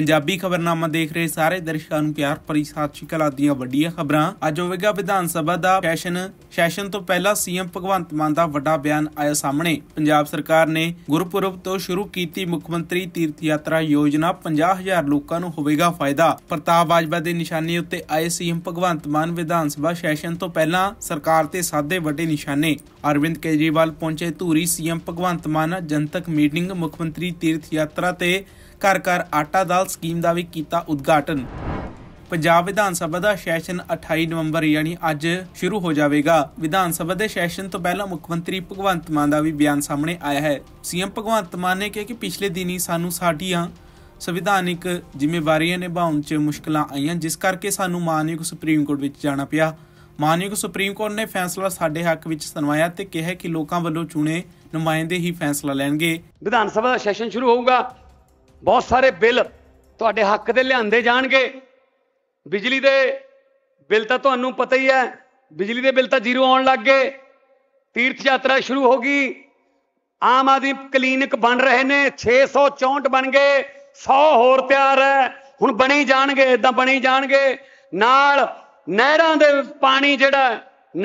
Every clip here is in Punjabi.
ਪੰਜਾਬੀ ਖਬਰਨਾਮਾ ਦੇਖ ਰਹੇ ਸਾਰੇ ਦਰਸ਼ਕਾਂ ਨੂੰ ਪਿਆਰ ਭਰੀ ਸਤਿ ਸ਼੍ਰੀ ਅਕਾਲ ਆਦੀਆਂ ਵੱਡੀਆਂ ਖਬਰਾਂ ਅੱਜ ਹੋਵੇਗਾ ਵਿਧਾਨ ਸਭਾ ਦਾ ਸੈਸ਼ਨ ਸੈਸ਼ਨ ਤੋਂ ਪਹਿਲਾਂ ਸੀਐਮ ਭਗਵੰਤ ਮਾਨ ਦਾ ਵੱਡਾ ਬਿਆਨ ਆਇਆ ਸਾਹਮਣੇ ਪੰਜਾਬ ਸਰਕਾਰ ਨੇ ਗੁਰਪੁਰਬ ਤੋਂ ਸ਼ੁਰੂ ਕੀਤੀ ਮੁੱਖ ਮੰਤਰੀ ਤੀਰਥ ਯਾਤਰਾ ਯੋਜਨਾ 50000 ਲੋਕਾਂ ਨੂੰ ਹੋਵੇਗਾ ਫਾਇਦਾ ਪ੍ਰਤਾਪ ਬਾਜਵਾ ਦੇ ਨਿਸ਼ਾਨੇ ਉੱਤੇ ਆਏ ਸੀਐਮ ਭਗਵੰਤ ਮਾਨ ਵਿਧਾਨ ਸਭਾ ਸੈਸ਼ਨ ਤੋਂ ਪਹਿਲਾਂ ਸਰਕਾਰ ਤੇ ਸਾਦੇ ਵੱਡੇ ਨਿਸ਼ਾਨੇ ਅਰਵਿੰਦ ਕੇਜਰੀਵਾਲ ਪਹੁੰਚੇ ਧੂਰੀ ਸੀਐਮ ਭਗਵੰਤ ਮਾਨ ਜਨਤਕ ਮੀਟਿੰਗ ਮੁੱਖ ਮੰਤਰੀ ਤੀਰਥ ਯਾਤਰਾ ਤੇ ਘਰ ਘਰ ਆਟਾ ਦਾਲ ਸਕੀਮ ਦਾ ਵੀ ਕੀਤਾ ਉਦਘਾਟਨ ਪੰਜਾਬ ਵਿਧਾਨ ਸਭਾ ਦਾ ਸੈਸ਼ਨ 28 ਨਵੰਬਰ ਯਾਨੀ ਅੱਜ ਸ਼ੁਰੂ ਹੋ ਜਾਵੇਗਾ ਵਿਧਾਨ ਸਭਾ ਦੇ ਸੈਸ਼ਨ ਤੋਂ ਪਹਿਲਾਂ ਮੁੱਖ ਮੰਤਰੀ ਭਗਵੰਤ ਮਾਨ ਦਾ ਵੀ ਬਿਆਨ ਸਾਹਮਣੇ ਆਇਆ ਹੈ ਸੀਐਮ ਭਗਵੰਤ ਮਾਨ ਨੇ ਕਿਹਾ ਕਿ ਪਿਛਲੇ ਦਿਨੀ ਸਾਨੂੰ ਸਾਡੀਆਂ ਸੰਵਿਧਾਨਿਕ ਜ਼ਿੰਮੇਵਾਰੀਆਂ ਨਿਭਾਉਣ 'ਚ ਮੁਸ਼ਕਲਾਂ ਆਈਆਂ ਜਿਸ ਕਰਕੇ ਸਾਨੂੰ ਮਾਨਯੋਗ ਸੁਪਰੀਮ ਕੋਰਟ ਵਿੱਚ ਜਾਣਾ ਪਿਆ ਮਾਨਯੋਗ ਸੁਪਰੀਮ ਕੋਰਟ ਨੇ ਫੈਸਲਾ ਸਾਡੇ ਹੱਕ ਵਿੱਚ ਸੁਣਵਾਇਆ ਤੇ ਕਿਹਾ ਕਿ ਲੋਕਾਂ ਵੱਲੋਂ ਚੁਣੇ ਨੁਮਾਇੰਦੇ ਹੀ ਫੈਸਲਾ ਲੈਣਗੇ ਵਿਧਾਨ ਸਭਾ ਦਾ ਸੈਸ਼ਨ ਸ਼ੁਰੂ ਹੋਊਗਾ ਬਹੁਤ ਸਾਰੇ ਬਿੱਲ ਤੁਹਾਡੇ ਹੱਕ ਦੇ ਲਿਆਂਦੇ ਜਾਣਗੇ ਬਿਜਲੀ ਦੇ ਬਿੱਲ ਤਾਂ ਤੁਹਾਨੂੰ ਪਤਾ ਹੀ ਹੈ ਬਿਜਲੀ ਦੇ ਬਿੱਲ ਤਾਂ ਜ਼ੀਰੋ ਆਉਣ ਲੱਗ ਗਏ ਤੀਰਥ ਯਾਤਰਾ ਸ਼ੁਰੂ ਹੋ ਗਈ ਆਮ ਆਦਮੀ ਕਲੀਨਿਕ ਬਣ ਰਹੇ ਨੇ 664 ਬਣ ਗਏ 100 ਹੋਰ ਤਿਆਰ ਹੈ ਹੁਣ ਬਣੀ ਜਾਣਗੇ ਇਦਾਂ ਬਣੀ ਜਾਣਗੇ ਨਾਲ ਨਹਿਰਾਂ ਦੇ ਪਾਣੀ ਜਿਹੜਾ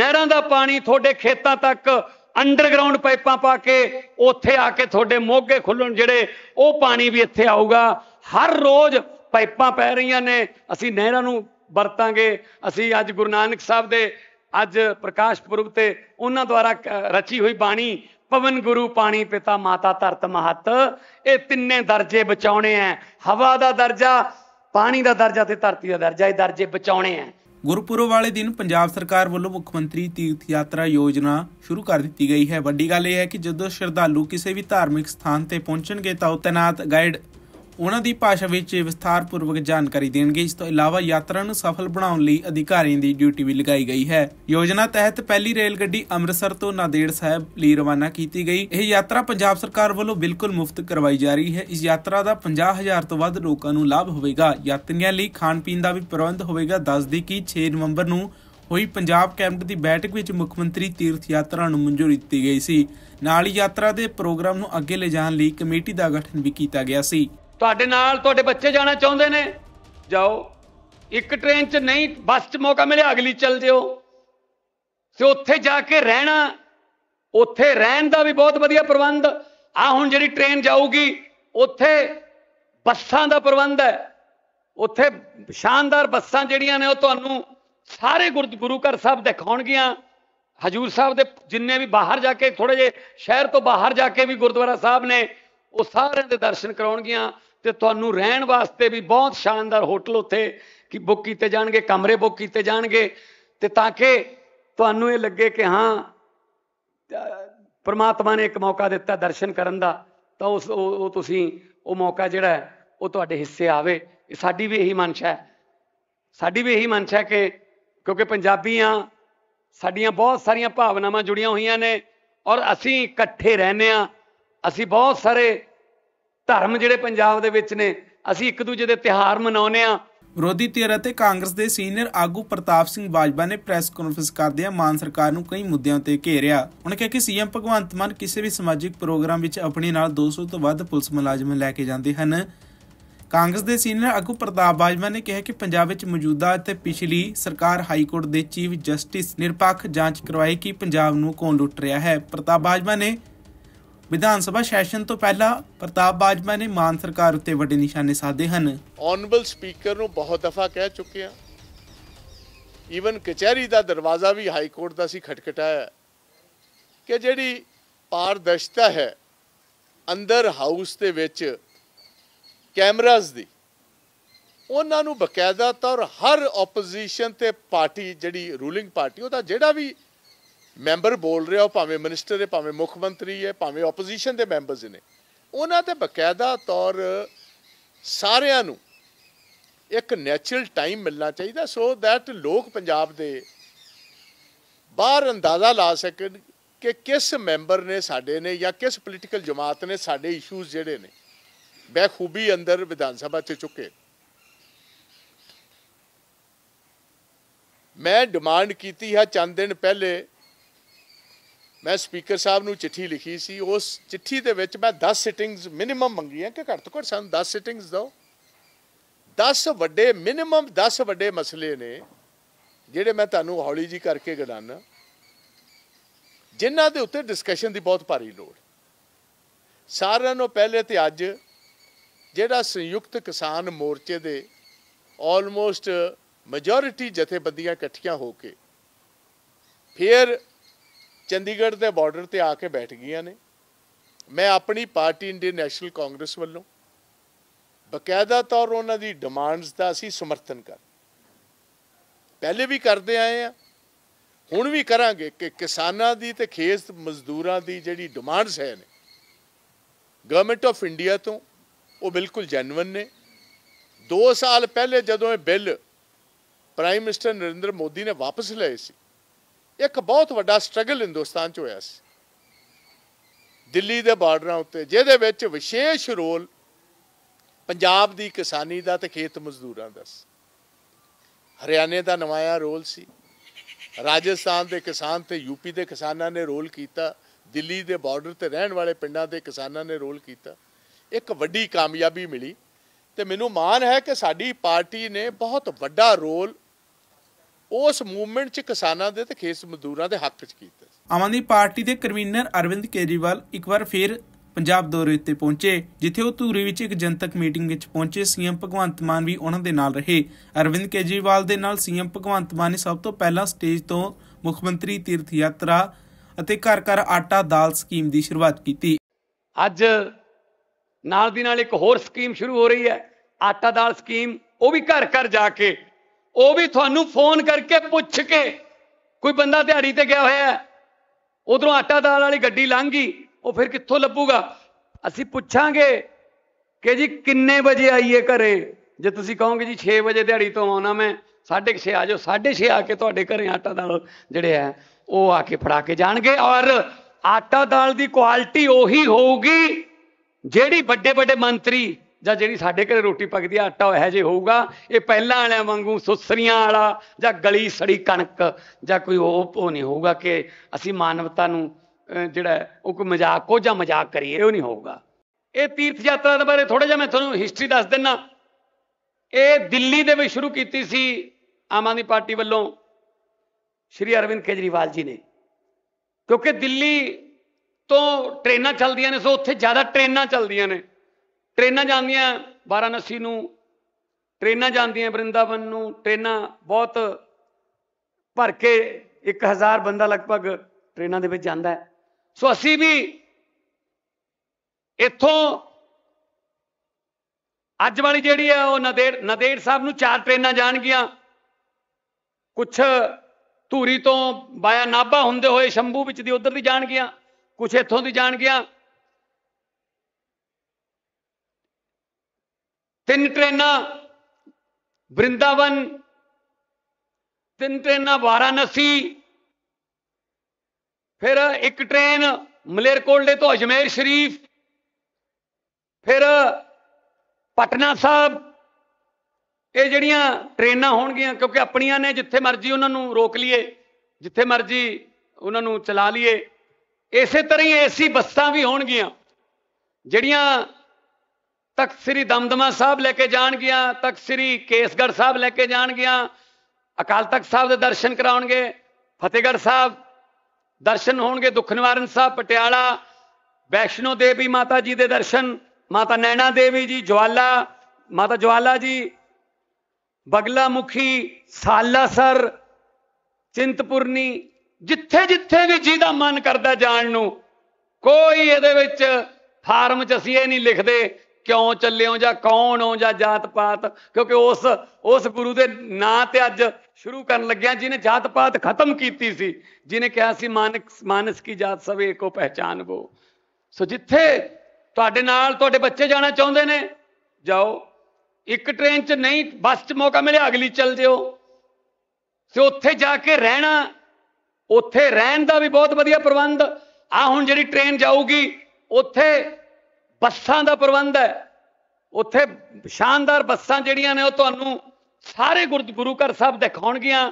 ਨਹਿਰਾਂ ਦਾ ਪਾਣੀ ਤੁਹਾਡੇ ਖੇਤਾਂ ਤੱਕ ਅੰਡਰਗਰਾਉਂਡ ਪਾਈਪਾਂ ਪਾ ਕੇ ਉੱਥੇ ਆ ਕੇ ਤੁਹਾਡੇ ਮੋਗੇ ਖੁੱਲਣ ਜਿਹੜੇ ਉਹ ਪਾਣੀ ਵੀ ਇੱਥੇ ਆਊਗਾ ਹਰ ਰੋਜ਼ ਪਾਈਪਾਂ ਪੈ ਰਹੀਆਂ ਨੇ ਅਸੀਂ ਨਹਿਰਾਂ ਨੂੰ ਵਰਤਾਂਗੇ ਅਸੀਂ ਅੱਜ ਗੁਰੂ ਨਾਨਕ ਸਾਹਿਬ ਦੇ ਅੱਜ ਪ੍ਰਕਾਸ਼ ਪੁਰਬ ਤੇ ਉਹਨਾਂ ਦੁਆਰਾ ਰਚੀ ਹੋਈ ਬਾਣੀ ਪਵਨ ਗੁਰੂ ਪਾਣੀ ਪਿਤਾ ਮਾਤਾ ਧਰਤ ਮਹਤ ਇਹ ਤਿੰਨੇ ਦਰਜੇ ਬਚਾਉਣੇ ਆ ਹਵਾ ਦਾ ਦਰਜਾ ਪਾਣੀ ਦਾ ਦਰਜਾ ਤੇ ਧਰਤੀ ਦਾ ਦਰਜਾ ਇਹ ਦਰਜੇ ਬਚਾਉਣੇ ਆ ਗੁਰਪੁਰਬ ਵਾਲੇ ਦਿਨ ਪੰਜਾਬ ਸਰਕਾਰ ਵੱਲੋਂ ਮੁੱਖ ਮੰਤਰੀ ਤੀਰਥ ਯਾਤਰਾ ਯੋਜਨਾ ਸ਼ੁਰੂ ਕਰ ਦਿੱਤੀ ਗਈ ਹੈ ਵੱਡੀ ਗੱਲ ਇਹ ਹੈ ਕਿ ਜਦੋਂ ਸ਼ਰਧਾਲੂ ਕਿਸੇ ਵੀ ਧਾਰਮਿਕ ਸਥਾਨ ਤੇ ਪਹੁੰਚਣਗੇ ਤਾਂ ਉਹ ਤਨਾਤ ਗਾਈਡ ਉਹਨਾਂ ਦੀ ਭਾਸ਼ਾ ਵਿੱਚ ਵਿਸਥਾਰਪੂਰਵਕ ਜਾਣਕਾਰੀ ਦੇਣਗੇ ਇਸ ਤੋਂ ਇਲਾਵਾ ਯਾਤਰਾ ਨੂੰ ਸਫਲ ਬਣਾਉਣ ਲਈ ਅਧਿਕਾਰੀਆਂ ਦੀ ਡਿਊਟੀ ਵੀ ਲਗਾਈ ਗਈ ਹੈ ਯੋਜਨਾ ਤਹਿਤ ਪਹਿਲੀ ਰੇਲ ਗੱਡੀ ਅੰਮ੍ਰਿਤਸਰ ਤੋਂ ਨਾਦੇੜ ਸਾਹਿਬ ਲਈ ਰਵਾਨਾ ਕੀਤੀ ਗਈ ਇਹ ਯਾਤਰਾ ਪੰਜਾਬ ਸਰਕਾਰ ਵੱਲੋਂ ਬਿਲਕੁਲ ਮੁਫਤ ਕਰਵਾਈ ਜਾ ਰਹੀ ਹੈ ਇਸ ਯਾਤਰਾ ਦਾ 50000 ਤੋਂ ਵੱਧ ਲੋਕਾਂ ਨੂੰ ਲਾਭ ਹੋਵੇਗਾ ਯਾਤਰੀਆਂ ਲਈ ਖਾਣ ਪੀਣ ਦਾ ਵੀ ਪ੍ਰਬੰਧ ਹੋਵੇਗਾ ਦੱਸਦੀ ਕਿ 6 ਨਵੰਬਰ ਨੂੰ ਹੋਈ ਪੰਜਾਬ ਕੈਬਨਿਟ ਦੀ ਬੈਠਕ ਵਿੱਚ ਮੁੱਖ ਮੰਤਰੀ ਤੀਰਥ ਯਾਤਰਾ ਨੂੰ ਮਨਜ਼ੂਰੀ ਦਿੱਤੀ ਗਈ ਸੀ ਨਾਲ ਹੀ ਯਾਤਰਾ ਦੇ ਪ੍ਰੋਗਰਾਮ ਨੂੰ ਅੱਗੇ ਲਿਜਾਣ ਲਈ ਕਮੇਟੀ ਦਾ ਗਠਨ ਵੀ ਕੀਤਾ ਗਿਆ ਸੀ ਤੁਹਾਡੇ ਨਾਲ ਤੁਹਾਡੇ ਬੱਚੇ ਜਾਣਾ ਚਾਹੁੰਦੇ ਨੇ ਜਾਓ ਇੱਕ ਟ੍ਰੇਨ 'ਚ ਨਹੀਂ ਬੱਸ 'ਚ ਮੌਕਾ ਮਿਲਿਆ ਅਗਲੀ ਚੱਲ ਜਿਓ ਤੇ ਉੱਥੇ ਜਾ ਕੇ ਰਹਿਣਾ ਉੱਥੇ ਰਹਿਣ ਦਾ ਵੀ ਬਹੁਤ ਵਧੀਆ ਪ੍ਰਬੰਧ ਆ ਹੁਣ ਜਿਹੜੀ ਟ੍ਰੇਨ ਜਾਊਗੀ ਉੱਥੇ ਬੱਸਾਂ ਦਾ ਪ੍ਰਬੰਧ ਹੈ ਉੱਥੇ ਸ਼ਾਨਦਾਰ ਬੱਸਾਂ ਜਿਹੜੀਆਂ ਨੇ ਉਹ ਤੁਹਾਨੂੰ ਸਾਰੇ ਗੁਰੂ ਘਰ ਸਾਹਿਬ ਦਿਖਾਉਣਗੀਆਂ ਹਜੂਰ ਸਾਹਿਬ ਦੇ ਜਿੰਨੇ ਵੀ ਬਾਹਰ ਜਾ ਕੇ ਥੋੜੇ ਜੇ ਸ਼ਹਿਰ ਤੋਂ ਬਾਹਰ ਜਾ ਕੇ ਵੀ ਗੁਰਦੁਆਰਾ ਸਾਹਿਬ ਨੇ ਉਹ ਸਾਰਿਆਂ ਦੇ ਦਰਸ਼ਨ ਕਰਾਉਣਗੀਆਂ ਤੇ ਤੁਹਾਨੂੰ ਰਹਿਣ ਵਾਸਤੇ ਵੀ ਬਹੁਤ ਸ਼ਾਨਦਾਰ ਹੋਟਲ ਉੱਥੇ ਕਿ ਬੁੱਕ ਕੀਤੇ ਜਾਣਗੇ ਕਮਰੇ ਬੁੱਕ ਕੀਤੇ ਜਾਣਗੇ ਤੇ ਤਾਂ ਕਿ ਤੁਹਾਨੂੰ ਇਹ ਲੱਗੇ ਕਿ ਹਾਂ ਪਰਮਾਤਮਾ ਨੇ ਇੱਕ ਮੌਕਾ ਦਿੱਤਾ ਦਰਸ਼ਨ ਕਰਨ ਦਾ ਤਾਂ ਉਸ ਉਹ ਤੁਸੀਂ ਉਹ ਮੌਕਾ ਜਿਹੜਾ ਉਹ ਤੁਹਾਡੇ ਹਿੱਸੇ ਆਵੇ ਸਾਡੀ ਵੀ ਇਹੀ ਮਨਸ਼ਾ ਹੈ ਸਾਡੀ ਵੀ ਇਹੀ ਮਨਸ਼ਾ ਹੈ ਕਿ ਕਿਉਂਕਿ ਪੰਜਾਬੀਆਂ ਸਾਡੀਆਂ ਬਹੁਤ ਸਾਰੀਆਂ ਭਾਵਨਾਵਾਂ ਜੁੜੀਆਂ ਹੋਈਆਂ ਨੇ ਔਰ ਅਸੀਂ ਇਕੱਠੇ ਰਹਿੰਦੇ ਆ ਅਸੀਂ ਬਹੁਤ ਸਾਰੇ ਧਰਮ ਜਿਹੜੇ ਪੰਜਾਬ ਦੇ ਵਿੱਚ ਨੇ ਅਸੀਂ ਇੱਕ ਦੂਜੇ ਦੇ ਤਿਹਾਰ ਮਨਾਉਨੇ ਆ ਵਿਰੋਧੀ ਧਿਰ ਅਤੇ ਕਾਂਗਰਸ ਦੇ ਸੀਨੀਅਰ ਆਗੂ ਪ੍ਰਤਾਪ ਸਿੰਘ ਬਾਜਵਾ ਨੇ ਪ੍ਰੈਸ ਕਾਨਫਰੰਸ ਕਰਦੇ ਆ ਮਾਨ ਸਰਕਾਰ ਨੂੰ ਕਈ ਮੁੱਦਿਆਂ ਤੇ ਘੇਰਿਆ ਉਹਨਾਂ ਕਿਹਾ ਕਿ ਸੀਐਮ ਭਗਵੰਤ ਮਾਨ ਕਿਸੇ ਵੀ ਸਮਾਜਿਕ ਪ੍ਰੋਗਰਾਮ ਵਿੱਚ ਆਪਣੇ ਨਾਲ 200 ਤੋਂ ਵੱਧ ਪੁਲਿਸ ਮੁਲਾਜ਼ਮ ਲੈ ਕੇ ਜਾਂਦੇ ਹਨ ਕਾਂਗਰਸ ਦੇ ਸੀਨੀਅਰ ਆਗੂ ਪ੍ਰਤਾਪ ਬਾਜਵਾ ਨੇ ਕਿਹਾ ਕਿ ਪੰਜਾਬ ਵਿੱਚ ਮੌਜੂਦਾ ਅਤੇ ਪਿਛਲੀ ਸਰਕਾਰ ਹਾਈ ਕੋਰਟ ਦੇ ਚੀਫ ਜਸਟਿਸ ਨਿਰਪੱਖ ਜਾਂਚ ਕਰਵਾਏ ਕਿ ਪੰਜਾਬ ਨੂੰ ਕੌਣ ਲੁੱਟ ਰਿਹਾ ਹੈ ਪ੍ਰਤਾਪ ਬਾਜਵਾ ਨੇ ਵਿਧਾਨ ਸਭਾ ਸੈਸ਼ਨ ਤੋਂ ਪਹਿਲਾਂ ਪ੍ਰਤਾਪ ਬਾਜਵਾ ਨੇ ਮਾਨ ਸਰਕਾਰ ਉੱਤੇ ਵੱਡੇ ਨਿਸ਼ਾਨੇ ਸਾਧੇ ਹਨ ਆਨਰੇਬਲ ਸਪੀਕਰ ਨੂੰ ਬਹੁਤ ਦਫਾ ਕਹਿ ਚੁੱਕੇ ਆ ਈਵਨ ਕਚਹਿਰੀ ਦਾ ਦਰਵਾਜ਼ਾ ਵੀ ਹਾਈ ਕੋਰਟ ਦਾ ਸੀ ਖਟਖਟਾਇਆ ਕਿ ਜਿਹੜੀ ਪਾਰਦਰਸ਼ਤਾ ਹੈ ਅੰਦਰ ਹਾਊਸ ਦੇ ਵਿੱਚ ਕੈਮਰਾਜ਼ ਦੀ ਉਹਨਾਂ ਨੂੰ ਬਕਾਇਦਾ ਤੌਰ ਹਰ ਆਪੋਜੀਸ਼ਨ ਤੇ ਪਾਰਟੀ ਜਿਹੜੀ ਰੂਲਿੰਗ ਪਾਰਟੀ ਉਹਦਾ ਜਿਹੜਾ ਵੀ ਮੈਂਬਰ ਬੋਲ ਰਿਹਾ ਉਹ ਭਾਵੇਂ ਮਿਨਿਸਟਰ ਹੈ ਭਾਵੇਂ ਮੁੱਖ ਮੰਤਰੀ ਹੈ ਭਾਵੇਂ ਆਪੋਜੀਸ਼ਨ ਦੇ ਮੈਂਬਰਸ ਨੇ ਉਹਨਾਂ ਤੇ ਬਕਾਇਦਾ ਤੌਰ ਸਾਰਿਆਂ ਨੂੰ ਇੱਕ ਨੇਚਰਲ ਟਾਈਮ ਮਿਲਣਾ ਚਾਹੀਦਾ ਸੋ ਥੈਟ ਲੋਕ ਪੰਜਾਬ ਦੇ ਬਾਹਰ ਅੰਦਾਜ਼ਾ ਲਾ ਸਕਣ ਕਿ ਕਿਸ ਮੈਂਬਰ ਨੇ ਸਾਡੇ ਨੇ ਜਾਂ ਕਿਸ ਪੋਲੀਟੀਕਲ ਜਮਾਤ ਨੇ ਸਾਡੇ ਇਸ਼ੂਜ਼ ਜਿਹੜੇ ਨੇ ਬਖੂਬੀ ਅੰਦਰ ਵਿਧਾਨ ਸਭਾ 'ਚ ਚੁੱਕੇ ਮੈਂ ਡਿਮਾਂਡ ਕੀਤੀ ਹੈ ਚੰਦ ਦਿਨ ਪਹਿਲੇ ਮੈਂ ਸਪੀਕਰ ਸਾਹਿਬ ਨੂੰ ਚਿੱਠੀ ਲਿਖੀ ਸੀ ਉਸ ਚਿੱਠੀ ਦੇ ਵਿੱਚ ਮੈਂ 10 ਸਿਟਿੰਗਸ ਮਿਨੀਮਮ ਮੰਗੀਆਂ ਕਿ ਘੱਟ ਤੋਂ ਘੱਟ ਸਾਨੂੰ 10 ਸਿਟਿੰਗਸ ਦਿਓ 10 ਵੱਡੇ ਮਿਨੀਮਮ 10 ਵੱਡੇ ਮਸਲੇ ਨੇ ਜਿਹੜੇ ਮੈਂ ਤੁਹਾਨੂੰ ਹੌਲੀ ਜੀ ਕਰਕੇ ਗਦਾਨਾ ਜਿਨ੍ਹਾਂ ਦੇ ਉੱਤੇ ਡਿਸਕਸ਼ਨ ਦੀ ਬਹੁਤ ਭਾਰੀ ਲੋੜ ਸਾਰਿਆਂ ਨੂੰ ਪਹਿਲੇ ਤੇ ਅੱਜ ਜਿਹੜਾ ਸੰਯੁਕਤ ਕਿਸਾਨ ਮੋਰਚੇ ਦੇ ਆਲਮੋਸਟ ਮੈਜੋਰਿਟੀ ਜਥੇਬੰਦੀਆਂ ਇਕੱਠੀਆਂ ਹੋ ਕੇ ਫਿਰ ਚੰਡੀਗੜ੍ਹ ਦੇ ਬਾਰਡਰ ਤੇ ਆ ਕੇ ਬੈਠ ਗਈਆਂ ਨੇ ਮੈਂ ਆਪਣੀ ਪਾਰਟੀ ਇੰਡੀਅਨ ਨੈਸ਼ਨਲ ਕਾਂਗਰਸ ਵੱਲੋਂ ਬਕਾਇਦਾ ਤੌਰ ਉਹਨਾਂ ਦੀ ਡਿਮਾਂਡਸ ਦਾ ਅਸੀਂ ਸਮਰਥਨ ਕਰ ਪਹਿਲੇ ਵੀ ਕਰਦੇ ਆਏ ਆ ਹੁਣ ਵੀ ਕਰਾਂਗੇ ਕਿ ਕਿਸਾਨਾਂ ਦੀ ਤੇ ਖੇਤ ਮਜ਼ਦੂਰਾਂ ਦੀ ਜਿਹੜੀ ਡਿਮਾਂਡਸ ਹੈ ਨੇ ਗਵਰਨਮੈਂਟ ਆਫ ਇੰਡੀਆ ਤੋਂ ਉਹ ਬਿਲਕੁਲ ਜੈਨੂਨ ਨੇ 2 ਸਾਲ ਪਹਿਲੇ ਜਦੋਂ ਇਹ bill prime minister Narendra Modi ਨੇ ਵਾਪਸ ਲਏ ਸੀ ਇੱਕ ਬਹੁਤ ਵੱਡਾ ਸਟਰਗਲ ਹਿੰਦੁਸਤਾਨ 'ਚ ਹੋਇਆ ਸੀ ਦਿੱਲੀ ਦੇ ਬਾਰਡਰਾਂ ਉੱਤੇ ਜਿਹਦੇ ਵਿੱਚ ਵਿਸ਼ੇਸ਼ ਰੋਲ ਪੰਜਾਬ ਦੀ ਕਿਸਾਨੀ ਦਾ ਤੇ ਖੇਤ ਮਜ਼ਦੂਰਾਂ ਦਾ ਸੀ ਹਰਿਆਣੇ ਦਾ ਨਵਾਂ ਰੋਲ ਸੀ ਰਾਜਸਥਾਨ ਦੇ ਕਿਸਾਨ ਤੇ ਯੂਪੀ ਦੇ ਕਿਸਾਨਾਂ ਨੇ ਰੋਲ ਕੀਤਾ ਦਿੱਲੀ ਦੇ ਬਾਰਡਰ ਤੇ ਰਹਿਣ ਵਾਲੇ ਪਿੰਡਾਂ ਦੇ ਕਿਸਾਨਾਂ ਨੇ ਰੋਲ ਕੀਤਾ ਇੱਕ ਵੱਡੀ ਕਾਮਯਾਬੀ ਮਿਲੀ ਤੇ ਮੈਨੂੰ ਮਾਣ ਹੈ ਕਿ ਸਾਡੀ ਪਾਰਟੀ ਨੇ ਬਹੁਤ ਵੱਡਾ ਰੋਲ ਉਸ ਮੂਵਮੈਂਟ 'ਚ ਕਿਸਾਨਾਂ ਦੇ ਤੇ ਖੇਤ ਮਜ਼ਦੂਰਾਂ ਦੇ ਹੱਕ 'ਚ ਕੀਤਾ ਆਮ ਆਦਮੀ ਪਾਰਟੀ ਦੇ ਕਨਵੀਨਰ ਅਰਵਿੰਦ ਕੇਜਰੀਵਾਲ ਇੱਕ ਵਾਰ ਫੇਰ ਪੰਜਾਬ ਦੌਰੇ ਤੇ ਪਹੁੰਚੇ ਜਿੱਥੇ ਉਹ ਧੂਰੀ ਵਿੱਚ ਇੱਕ ਜਨਤਕ ਮੀਟਿੰਗ ਵਿੱਚ ਪਹੁੰਚੇ ਸੀਐਮ ਭਗਵੰਤ ਮਾਨ ਵੀ ਉਹਨਾਂ ਦੇ ਨਾਲ ਰਹੇ ਅਰਵਿੰਦ ਕੇਜਰੀਵਾਲ ਦੇ ਨਾਲ ਸੀਐਮ ਭਗਵੰਤ ਮਾਨ ਨੇ ਸਭ ਤੋਂ ਪਹਿਲਾਂ ਸਟੇਜ ਤੋਂ ਮੁੱਖ ਮੰਤਰੀ ਤੀਰਥ ਯਾਤਰਾ ਅਤੇ ਘਰ ਘਰ ਆਟਾ ਦਾਲ ਸਕੀਮ ਦੀ ਸ਼ੁਰੂਆਤ ਕੀਤੀ ਅੱਜ ਨਾਲ ਦੀ ਨਾਲ ਇੱਕ ਹੋਰ ਸਕੀਮ ਸ਼ੁਰੂ ਹੋ ਰਹੀ ਹੈ ਆਟਾ ਦਾਲ ਸਕੀਮ ਉਹ ਵੀ ਘਰ ਘਰ ਜਾ ਕੇ ਉਹ ਵੀ ਤੁਹਾਨੂੰ ਫੋਨ ਕਰਕੇ ਪੁੱਛ ਕੇ ਕੋਈ ਬੰਦਾ ਦਿਹਾੜੀ ਤੇ ਗਿਆ ਹੋਇਆ ਹੈ ਉਧਰੋਂ ਆਟਾ ਦਾਲ ਵਾਲੀ ਗੱਡੀ ਲੰਘ ਗਈ ਉਹ ਫਿਰ ਕਿੱਥੋਂ ਲੱਭੂਗਾ ਅਸੀਂ ਪੁੱਛਾਂਗੇ ਕਿ ਜੀ ਕਿੰਨੇ ਵਜੇ ਆਈਏ ਘਰੇ ਜੇ ਤੁਸੀਂ ਕਹੋਗੇ ਜੀ 6 ਵਜੇ ਦਿਹਾੜੀ ਤੋਂ ਆਉਣਾ ਮੈਂ 6:30 ਆ ਜਾਓ 6:30 ਆ ਕੇ ਤੁਹਾਡੇ ਘਰੇ ਆਟਾ ਦਾਲ ਜਿਹੜੇ ਆ ਉਹ ਆ ਕੇ ਫੜਾ ਕੇ ਜਾਣਗੇ ਔਰ ਆਟਾ ਦਾਲ ਦੀ ਕੁਆਲਿਟੀ ਉਹੀ ਹੋਊਗੀ ਜਿਹੜੀ ਵੱਡੇ ਵੱਡੇ ਮੰਤਰੀ ਜਾਂ ਜਿਹੜੀ ਸਾਡੇ ਘਰੇ ਰੋਟੀ ਪੱਕਦੀ ਆ ਆਟਾ ਇਹੋ ਜੇ ਹੋਊਗਾ ਇਹ ਪਹਿਲਾਂ ਵਾਲਿਆਂ ਵਾਂਗੂ ਸੁਸਰੀਆਂ ਵਾਲਾ ਜਾਂ ਗਲੀ ਸੜੀ ਕਣਕ ਜਾਂ ਕੋਈ ਉਹ ਉਹ ਨਹੀਂ ਹੋਊਗਾ ਕਿ ਅਸੀਂ ਮਾਨਵਤਾ ਨੂੰ ਜਿਹੜਾ ਉਹ ਕੋਈ ਮਜ਼ਾਕ ਕੋ ਜਾਂ ਮਜ਼ਾਕ ਕਰੀਏ ਉਹ ਨਹੀਂ ਹੋਊਗਾ ਇਹ ਤੀਰਥ ਯਾਤਰਾ ਦੇ ਬਾਰੇ ਥੋੜਾ ਜਿਹਾ ਮੈਂ ਤੁਹਾਨੂੰ ਹਿਸਟਰੀ ਦੱਸ ਦਿੰਨਾ ਇਹ ਦਿੱਲੀ ਦੇ ਵਿੱਚ ਸ਼ੁਰੂ ਕੀਤੀ ਸੀ ਆਮ ਆਦਮੀ ਪਾਰਟੀ ਵੱਲੋਂ ਸ਼੍ਰੀ ਅਰਵਿੰਦ ਕੇਜਰੀਵਾਲ ਜੀ ਨੇ ਕਿਉਂਕਿ ਦਿੱਲੀ ਤੋਂ ਟ੍ਰੇਨਾਂ ਚੱਲਦੀਆਂ ਨੇ ਸੋ ਉੱਥੇ ਜ਼ਿਆਦਾ ਟ੍ਰੇਨਾਂ ਚੱਲਦੀਆਂ ਨੇ ਟ੍ਰੇਨਾਂ ਜਾਂਦੀਆਂ 1280 ਨੂੰ ਟ੍ਰੇਨਾਂ ਜਾਂਦੀਆਂ ਬ੍ਰਿੰਦਾਵਨ ਨੂੰ ਟ੍ਰੇਨਾਂ ਬਹੁਤ ਭਰ ਕੇ 1000 ਬੰਦਾ ਲਗਭਗ ਟ੍ਰੇਨਾਂ ਦੇ ਵਿੱਚ ਜਾਂਦਾ ਹੈ ਸੋ ਅਸੀਂ ਵੀ ਇੱਥੋਂ ਅੱਜ ਵਾਲੀ ਜਿਹੜੀ ਹੈ ਉਹ ਨਦੇੜ ਨਦੇੜ ਸਾਹਿਬ ਨੂੰ ਚਾਰ ਟ੍ਰੇਨਾਂ ਜਾਣਗੀਆਂ ਕੁਛ ਧੂਰੀ ਤੋਂ ਬਾਇਆ ਨਾਭਾ ਹੁੰਦੇ ਹੋਏ ਸ਼ੰਭੂ ਵਿੱਚ ਦੀ ਉਧਰ ਦੀ ਜਾਣਗੀਆਂ ਕੁਛ ਇੱਥੋਂ ਦੀ ਜਾਣਗੀਆਂ ਤਿੰਨ ਟ੍ਰੇਨਾਂ ਬ੍ਰਿੰਦਾਵਨ ਤਿੰਨ ਟ੍ਰੇਨਾਂ ਵਾਰਾਨਸੀ ਫਿਰ ਇੱਕ ਟ੍ਰੇਨ ਮਲੇਰਕੋਟਲੇ ਤੋਂ ਅਜਮੇਰ ਸ਼ਰੀਫ ਫਿਰ ਪਟਨਾ ਸਾਹਿਬ ਇਹ ਜਿਹੜੀਆਂ ਟ੍ਰੇਨਾਂ ਹੋਣਗੀਆਂ ਕਿਉਂਕਿ ਆਪਣੀਆਂ ਨੇ ਜਿੱਥੇ ਮਰਜ਼ੀ ਉਹਨਾਂ ਨੂੰ ਰੋਕ ਲਈਏ ਜਿੱਥੇ ਮਰਜ਼ੀ ਉਹਨਾਂ ਨੂੰ ਚਲਾ ਲਈਏ ਇਸੇ ਤਰ੍ਹਾਂ ਹੀ ਏਸੀ ਬੱਸਾਂ ਵੀ ਹੋਣਗੀਆਂ ਜਿਹੜੀਆਂ ਤਖਤ ਸ੍ਰੀ ਦਮਦਮਾ ਸਾਹਿਬ ਲੈ ਕੇ ਜਾਣ ਗਿਆ ਤਖਤ ਸ੍ਰੀ ਕੇਸਗੜ ਸਾਹਿਬ ਲੈ ਕੇ ਜਾਣ ਗਿਆ ਅਕਾਲ ਤਖਤ ਸਾਹਿਬ ਦੇ ਦਰਸ਼ਨ ਕਰਾਉਣਗੇ ਫਤਿਹਗੜ ਸਾਹਿਬ ਦਰਸ਼ਨ ਹੋਣਗੇ ਦੁਖਨਿਵਾਰਨ ਸਾਹਿਬ ਪਟਿਆਲਾ ਵੈਸ਼ਨੋ ਦੇਵੀ ਮਾਤਾ ਜੀ ਦੇ ਦਰਸ਼ਨ ਮਾਤਾ ਨੈਣਾ ਦੇਵੀ ਜੀ ਜਵਾਲਾ ਮਾਤਾ ਜਵਾਲਾ ਜੀ ਬਗਲਾ ਮੁਖੀ ਸਾਲਾਸਰ ਚਿੰਤਪੁਰਨੀ ਜਿੱਥੇ ਜਿੱਥੇ ਵੀ ਜਿਹਦਾ ਮਨ ਕਰਦਾ ਜਾਣ ਨੂੰ ਕੋਈ ਇਹਦੇ ਵਿੱਚ ਫਾਰਮ 'ਚ ਅਸੀਂ ਇਹ ਨਹੀਂ ਲਿਖਦੇ ਕਿਉਂ ਚੱਲਿਓ ਜਾਂ ਕੌਣ ਹੋ ਜਾਂ ਜਾਤ ਪਾਤ ਕਿਉਂਕਿ ਉਸ ਉਸ ਗੁਰੂ ਦੇ ਨਾਂ ਤੇ ਅੱਜ ਸ਼ੁਰੂ ਕਰਨ ਲੱਗਿਆ ਜਿਹਨੇ ਜਾਤ ਪਾਤ ਖਤਮ ਕੀਤੀ ਸੀ ਜਿਹਨੇ ਕਿਹਾ ਸੀ ਮਾਨਸ ਮਾਨਸ ਕੀ ਜਾਤ ਸਭ ਏਕੋ ਪਹਿਚਾਨਵੋ ਸੋ ਜਿੱਥੇ ਤੁਹਾਡੇ ਨਾਲ ਤੁਹਾਡੇ ਬੱਚੇ ਜਾਣਾ ਚਾਹੁੰਦੇ ਨੇ ਜਾਓ ਇੱਕ ਟ੍ਰੇਨ 'ਚ ਨਹੀਂ ਬੱਸ 'ਚ ਮੌਕਾ ਮਿਲਿਆ ਅਗਲੀ ਚੱਲ ਜਿਓ ਸੋ ਉੱਥੇ ਜਾ ਕੇ ਰਹਿਣਾ ਉੱਥੇ ਰਹਿਣ ਦਾ ਵੀ ਬਹੁਤ ਵਧੀਆ ਪ੍ਰਬੰਧ ਆ ਹੁਣ ਜਿਹੜੀ ਟ੍ਰੇਨ ਜਾਊਗੀ ਉੱਥੇ ਬੱਸਾਂ ਦਾ ਪ੍ਰਬੰਧ ਹੈ ਉੱਥੇ ਸ਼ਾਨਦਾਰ ਬੱਸਾਂ ਜਿਹੜੀਆਂ ਨੇ ਉਹ ਤੁਹਾਨੂੰ ਸਾਰੇ ਗੁਰੂ ਘਰ ਸਾਹਿਬ ਦਿਖਾਉਣਗੀਆਂ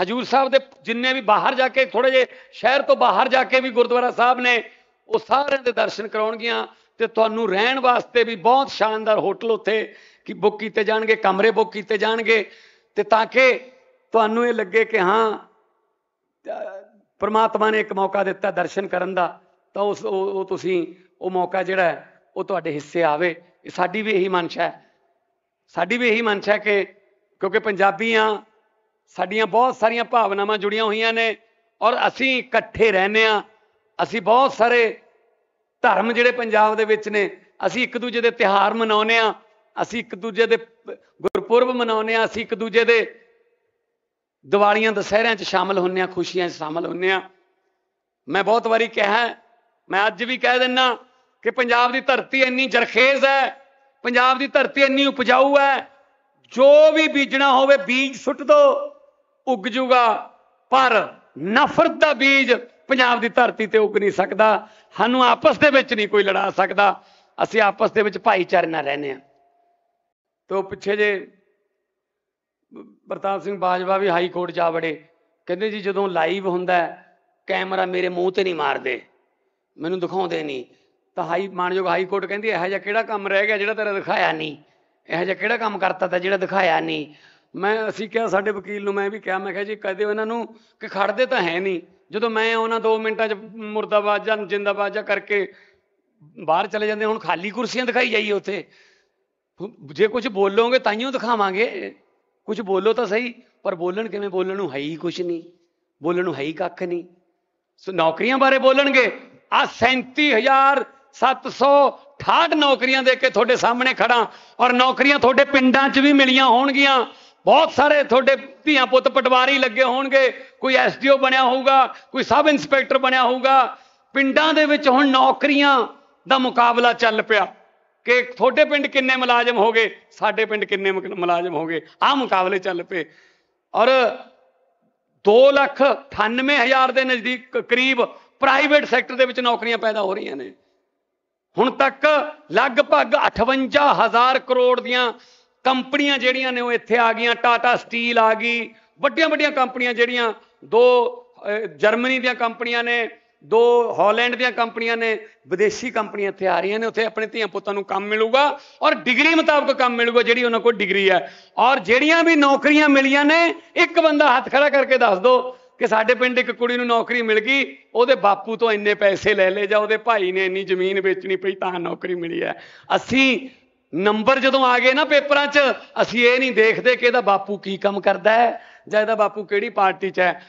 ਹਜੂਰ ਸਾਹਿਬ ਦੇ ਜਿੰਨੇ ਵੀ ਬਾਹਰ ਜਾ ਕੇ ਥੋੜੇ ਜੇ ਸ਼ਹਿਰ ਤੋਂ ਬਾਹਰ ਜਾ ਕੇ ਵੀ ਗੁਰਦੁਆਰਾ ਸਾਹਿਬ ਨੇ ਉਹ ਸਾਰਿਆਂ ਦੇ ਦਰਸ਼ਨ ਕਰਾਉਣਗੀਆਂ ਤੇ ਤੁਹਾਨੂੰ ਰਹਿਣ ਵਾਸਤੇ ਵੀ ਬਹੁਤ ਸ਼ਾਨਦਾਰ ਹੋਟਲ ਉੱਥੇ ਕਿ ਬੁੱਕ ਕੀਤੇ ਜਾਣਗੇ ਕਮਰੇ ਬੁੱਕ ਕੀਤੇ ਜਾਣਗੇ ਤੇ ਤਾਂ ਕਿ ਤੁਹਾਨੂੰ ਇਹ ਲੱਗੇ ਕਿ ਹਾਂ ਪਰਮਾਤਮਾ ਨੇ ਇੱਕ ਮੌਕਾ ਦਿੱਤਾ ਦਰਸ਼ਨ ਕਰਨ ਦਾ ਤਾਂ ਉਸ ਉਹ ਤੁਸੀਂ ਉਹ ਮੌਕਾ ਜਿਹੜਾ ਉਹ ਤੁਹਾਡੇ ਹਿੱਸੇ ਆਵੇ ਸਾਡੀ ਵੀ ਇਹੀ ਮਨਸ਼ਾ ਹੈ ਸਾਡੀ ਵੀ ਇਹੀ ਮਨਸ਼ਾ ਹੈ ਕਿ ਕਿਉਂਕਿ ਪੰਜਾਬੀਆਂ ਸਾਡੀਆਂ ਬਹੁਤ ਸਾਰੀਆਂ ਭਾਵਨਾਵਾਂ ਜੁੜੀਆਂ ਹੋਈਆਂ ਨੇ ਔਰ ਅਸੀਂ ਇਕੱਠੇ ਰਹਿੰਦੇ ਆ ਅਸੀਂ ਬਹੁਤ ਸਾਰੇ ਧਰਮ ਜਿਹੜੇ ਪੰਜਾਬ ਦੇ ਵਿੱਚ ਨੇ ਅਸੀਂ ਇੱਕ ਦੂਜੇ ਦੇ ਤਿਹਾਰ ਮਨਾਉਂਦੇ ਆ ਅਸੀਂ ਇੱਕ ਦੂਜੇ ਦੇ ਗੁਰਪੁਰਬ ਮਨਾਉਂਦੇ ਆ ਅਸੀਂ ਇੱਕ ਦੂਜੇ ਦੇ ਦੀਵਾਲੀਆਂ ਦਸਹਿਰਿਆਂ 'ਚ ਸ਼ਾਮਲ ਹੁੰਨੇ ਆ ਖੁਸ਼ੀਆਂ 'ਚ ਸ਼ਾਮਲ ਹੁੰਨੇ ਆ ਮੈਂ ਬਹੁਤ ਵਾਰੀ ਕਿਹਾ ਮੈਂ ਅੱਜ ਵੀ ਕਹਿ ਦਿੰਨਾ ਕਿ ਪੰਜਾਬ ਦੀ ਧਰਤੀ ਇੰਨੀ ਜਰਖੇਜ਼ ਹੈ ਪੰਜਾਬ ਦੀ ਧਰਤੀ ਇੰਨੀ ਉਪਜਾਊ ਹੈ ਜੋ ਵੀ ਬੀਜਣਾ ਹੋਵੇ ਬੀਜ ਸੁੱਟ ਦੋ ਉੱਗ ਜੂਗਾ ਪਰ ਨਫ਼ਰਤ ਦਾ ਬੀਜ ਪੰਜਾਬ ਦੀ ਧਰਤੀ ਤੇ ਉੱਗ ਨਹੀਂ ਸਕਦਾ ਸਾਨੂੰ ਆਪਸ ਦੇ ਵਿੱਚ ਨਹੀਂ ਕੋਈ ਲੜਾ ਸਕਦਾ ਅਸੀਂ ਆਪਸ ਦੇ ਵਿੱਚ ਭਾਈਚਾਰੇ ਨਾਲ ਰਹਿੰਦੇ ਆ ਤੋ ਪਿੱਛੇ ਜੇ ਪ੍ਰਤਾਪ ਸਿੰਘ ਬਾਜਵਾ ਵੀ ਹਾਈ ਕੋਰਟ ਜਾ ਵੜੇ ਕਹਿੰਦੇ ਜੀ ਜਦੋਂ ਲਾਈਵ ਹੁੰਦਾ ਕੈਮਰਾ ਮੇਰੇ ਮੂੰਹ ਤੇ ਨਹੀਂ ਮਾਰਦੇ ਮੈਨੂੰ ਦਿਖਾਉਂਦੇ ਨਹੀਂ ਤਾਂ ਹਾਈ ਮਾਨਯੋਗ ਹਾਈ ਕੋਰਟ ਕਹਿੰਦੀ ਇਹੋ ਜਿਹਾ ਕਿਹੜਾ ਕੰਮ ਰਹਿ ਗਿਆ ਜਿਹੜਾ ਤੇਰਾ ਦਿਖਾਇਆ ਨਹੀਂ ਇਹੋ ਜਿਹਾ ਕਿਹੜਾ ਕੰਮ ਕਰਤਾ ਤਾ ਜਿਹੜਾ ਦਿਖਾਇਆ ਨਹੀਂ ਮੈਂ ਅਸੀਂ ਕਿਹਾ ਸਾਡੇ ਵਕੀਲ ਨੂੰ ਮੈਂ ਵੀ ਕਿਹਾ ਮੈਂ ਕਿਹਾ ਜੀ ਕਦੇ ਉਹਨਾਂ ਨੂੰ ਕਿ ਖੜਦੇ ਤਾਂ ਹੈ ਨਹੀਂ ਜਦੋਂ ਮੈਂ ਉਹਨਾਂ 2 ਮਿੰਟਾਂ 'ਚ ਮੁਰਦਾਬਾਦ ਜਾਂ ਜਿੰਦਾਬਾਦ ਜਾਂ ਕਰਕੇ ਬਾਹਰ ਚਲੇ ਜਾਂਦੇ ਹੁਣ ਖਾਲੀ ਕੁਰਸੀਆਂ ਦਿਖਾਈ ਜਾਈਏ ਉੱਥੇ ਜੇ ਕੁਝ ਬੋਲੋਗੇ ਤਾਂ ਹੀ ਦਿਖਾਵਾਂਗੇ ਕੁਝ ਬੋਲੋ ਤਾਂ ਸਹੀ ਪਰ ਬੋਲਣ ਕਿਵੇਂ ਬੋਲਣ ਨੂੰ ਹੈ ਹੀ ਕੁਝ ਨਹੀਂ ਬੋਲਣ ਨੂੰ ਹੈ ਹੀ ਕੱਖ ਨਹੀਂ ਸੋ ਨੌਕਰੀਆਂ ਬਾਰੇ ਬੋਲਣਗੇ ਆ 37768 ਨੌਕਰੀਆਂ ਦੇ ਕੇ ਤੁਹਾਡੇ ਸਾਹਮਣੇ ਖੜਾ ਔਰ ਨੌਕਰੀਆਂ ਤੁਹਾਡੇ ਪਿੰਡਾਂ 'ਚ ਵੀ ਮਿਲੀਆਂ ਹੋਣਗੀਆਂ ਬਹੁਤ ਸਾਰੇ ਤੁਹਾਡੇ ਧੀਆਂ ਪੁੱਤ ਪਟਵਾਰੀ ਲੱਗੇ ਹੋਣਗੇ ਕੋਈ ਐਸਡੀਓ ਬਣਿਆ ਹੋਊਗਾ ਕੋਈ ਸਬ ਇੰਸਪੈਕਟਰ ਬਣਿਆ ਹੋਊਗਾ ਪਿੰਡਾਂ ਦੇ ਵਿੱਚ ਹੁਣ ਨੌਕਰੀਆਂ ਦਾ ਮੁਕਾਬਲਾ ਚੱਲ ਪਿਆ ਕਿ ਤੁਹਾਡੇ ਪਿੰਡ ਕਿੰਨੇ ਮੁਲਾਜ਼ਮ ਹੋਗੇ ਸਾਡੇ ਪਿੰਡ ਕਿੰਨੇ ਮੁਲਾਜ਼ਮ ਹੋਗੇ ਆ ਮੁਕਾਬਲੇ ਚੱਲ ਪਏ ਔਰ 2 ਲੱਖ ਹਜ਼ਾਰ ਦੇ ਨਜ਼ਦੀਕ ਕਰੀਬ ਪ੍ਰਾਈਵੇਟ ਸੈਕਟਰ ਦੇ ਵਿੱਚ ਨੌਕਰੀਆਂ ਪੈਦਾ ਹੋ ਰਹੀਆਂ ਨੇ ਹੁਣ ਤੱਕ ਲਗਭਗ 58000 ਕਰੋੜ ਦੀਆਂ ਕੰਪਨੀਆਂ ਜਿਹੜੀਆਂ ਨੇ ਉਹ ਇੱਥੇ ਆ ਗਈਆਂ ਟਾਟਾ ਸਟੀਲ ਆ ਗਈ ਵੱਡੀਆਂ ਵੱਡੀਆਂ ਕੰਪਨੀਆਂ ਜਿਹੜੀਆਂ ਦੋ ਜਰਮਨੀ ਦੀਆਂ ਕੰਪਨੀਆਂ ਨੇ ਦੋ ਹਾਲੈਂਡ ਦੀਆਂ ਕੰਪਨੀਆਂ ਨੇ ਵਿਦੇਸ਼ੀ ਕੰਪਨੀਆਂ ਇੱਥੇ ਆ ਰਹੀਆਂ ਨੇ ਉੱਥੇ ਆਪਣੇ ਧੀਆਂ ਪੁੱਤਾਂ ਨੂੰ ਕੰਮ ਮਿਲੂਗਾ ਔਰ ਡਿਗਰੀ ਮੁਤਾਬਕ ਕੰਮ ਮਿਲੂਗਾ ਜਿਹੜੀ ਉਹਨਾਂ ਕੋਲ ਡਿਗਰੀ ਹੈ ਔਰ ਜਿਹੜੀਆਂ ਵੀ ਨੌਕਰੀਆਂ ਮਿਲੀਆਂ ਨੇ ਇੱਕ ਬੰਦਾ ਹੱਥ ਖੜਾ ਕਰਕੇ ਦੱਸ ਦੋ ਕਿ ਸਾਡੇ ਪਿੰਡ ਇੱਕ ਕੁੜੀ ਨੂੰ ਨੌਕਰੀ ਮਿਲ ਗਈ ਉਹਦੇ ਬਾਪੂ ਤੋਂ ਇੰਨੇ ਪੈਸੇ ਲੈ ਲਏ ਜਾਂ ਉਹਦੇ ਭਾਈ ਨੇ ਇੰਨੀ ਜ਼ਮੀਨ ਵੇਚਣੀ ਪਈ ਤਾਂ ਨੌਕਰੀ ਮਿਲੀ ਹੈ ਅਸੀਂ ਨੰਬਰ ਜਦੋਂ ਆ ਗਏ ਨਾ ਪੇਪਰਾਂ 'ਚ ਅਸੀਂ ਇਹ ਨਹੀਂ ਦੇਖਦੇ ਕਿ ਇਹਦਾ ਬਾਪੂ ਕੀ ਕੰਮ ਕਰਦਾ ਹੈ ਜਾਂ ਇਹਦਾ ਬਾਪੂ ਕਿਹੜੀ ਪਾਰਟੀ 'ਚ ਹੈ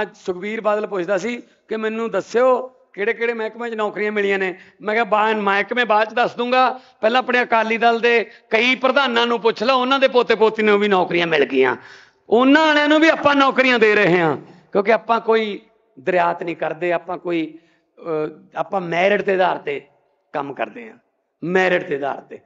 ਅੱਜ ਸੁਖਵੀਰ ਬਾਦਲ ਪੁੱਛਦਾ ਸੀ ਕਿ ਮੈਨੂੰ ਦੱਸਿਓ ਕਿਹੜੇ ਕਿਹੜੇ ਮਹਿਕਮੇ 'ਚ ਨੌਕਰੀਆਂ ਮਿਲੀਆਂ ਨੇ ਮੈਂ ਕਿਹਾ ਬਾਹਨ ਮਹਿਕਮੇ ਬਾਅਦ 'ਚ ਦੱਸ ਦੂੰਗਾ ਪਹਿਲਾਂ ਆਪਣੇ ਅਕਾਲੀ ਦਲ ਦੇ ਕਈ ਪ੍ਰਧਾਨਾਂ ਨੂੰ ਪੁੱਛ ਲਓ ਉਹਨਾਂ ਦੇ ਪੋਤੇ ਪੋਤੀ ਨੂੰ ਵੀ ਨੌਕਰੀਆਂ ਮਿਲ ਗਈਆਂ ਉਹਨਾਂ ਵਾਲਿਆਂ ਨੂੰ ਵੀ ਆਪਾਂ ਨੌਕਰੀਆਂ ਦੇ ਰਹੇ ਹਾਂ ਕਿਉਂਕਿ ਆਪਾਂ ਕੋਈ ਦਰਿਆਤ ਨਹੀਂ ਕਰਦੇ ਆਪਾਂ ਕੋਈ ਆਪਾਂ ਮੈਰਿਟ ਦੇ ਆਧਾਰ ਤੇ ਕੰਮ ਕਰਦੇ ਆ ਮੈਰਿਟ ਦੇ ਆਧਾਰ ਤੇ